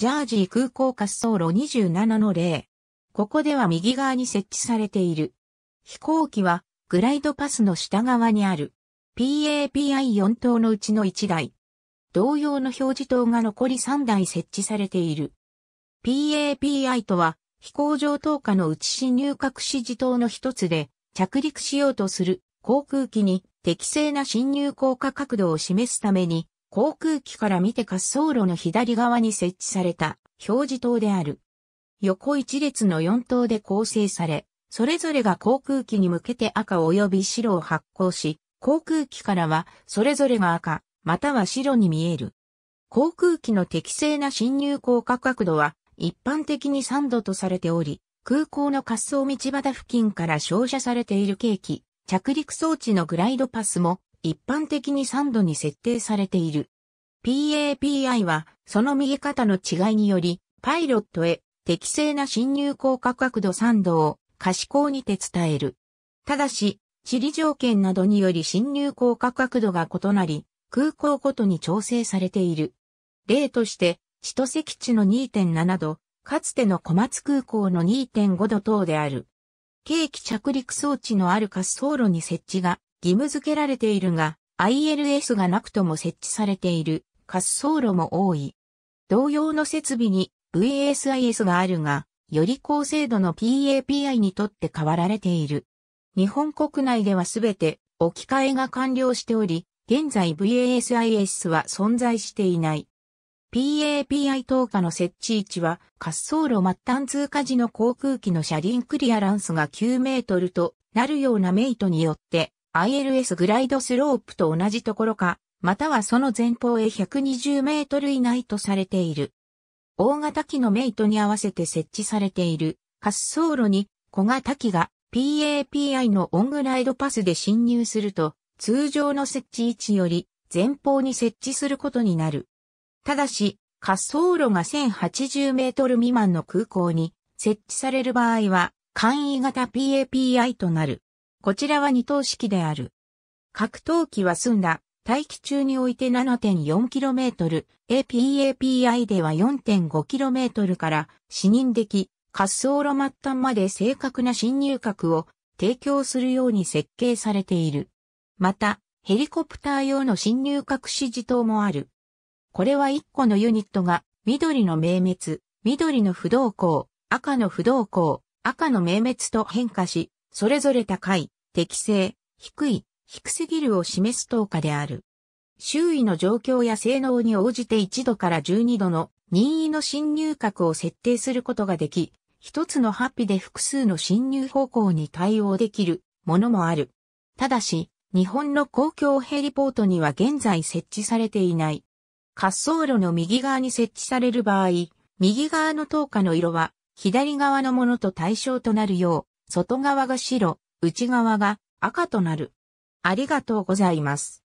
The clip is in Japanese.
ジャージー空港滑走路27の例。ここでは右側に設置されている。飛行機はグライドパスの下側にある PAPI4 等のうちの1台。同様の表示灯が残り3台設置されている。PAPI とは飛行場等下のうち進入隠し示灯の一つで着陸しようとする航空機に適正な進入降下角度を示すために航空機から見て滑走路の左側に設置された表示灯である。横一列の四灯で構成され、それぞれが航空機に向けて赤及び白を発光し、航空機からはそれぞれが赤、または白に見える。航空機の適正な進入降下角度は一般的に3度とされており、空港の滑走道端付近から照射されている計器、着陸装置のグライドパスも一般的に3度に設定されている。PAPI は、その右肩の違いにより、パイロットへ適正な侵入降下角度3度を可視光にて伝える。ただし、地理条件などにより侵入降下角度が異なり、空港ごとに調整されている。例として、千歳基地の2.7度、かつての小松空港の2.5度等である。軽機着陸装置のある滑走路に設置が義務付けられているが、ILS がなくとも設置されている滑走路も多い。同様の設備に VSIS があるが、より高精度の PAPI にとって変わられている。日本国内ではすべて置き換えが完了しており、現在 VASIS は存在していない。PAPI 等下の設置位置は滑走路末端通過時の航空機の車輪クリアランスが9メートルとなるようなメイトによって ILS グライドスロープと同じところか、またはその前方へ120メートル以内とされている。大型機のメイトに合わせて設置されている滑走路に小型機が PAPI のオングライドパスで侵入すると通常の設置位置より前方に設置することになる。ただし、滑走路が1080メートル未満の空港に設置される場合は簡易型 PAPI となる。こちらは二等式である。格闘機は済んだ、大気中において 7.4km、APAPI では 4.5km から視認き、滑走路末端まで正確な侵入角を提供するように設計されている。また、ヘリコプター用の侵入角指示灯もある。これは1個のユニットが、緑の明滅、緑の不動向、赤の不動向、赤の明滅と変化し、それぞれ高い、適正、低い、低すぎるを示す等価である。周囲の状況や性能に応じて1度から12度の任意の侵入角を設定することができ、一つのハッピで複数の侵入方向に対応できるものもある。ただし、日本の公共ヘリポートには現在設置されていない。滑走路の右側に設置される場合、右側の灯火の色は左側のものと対象となるよう外側が白、内側が赤となる。ありがとうございます。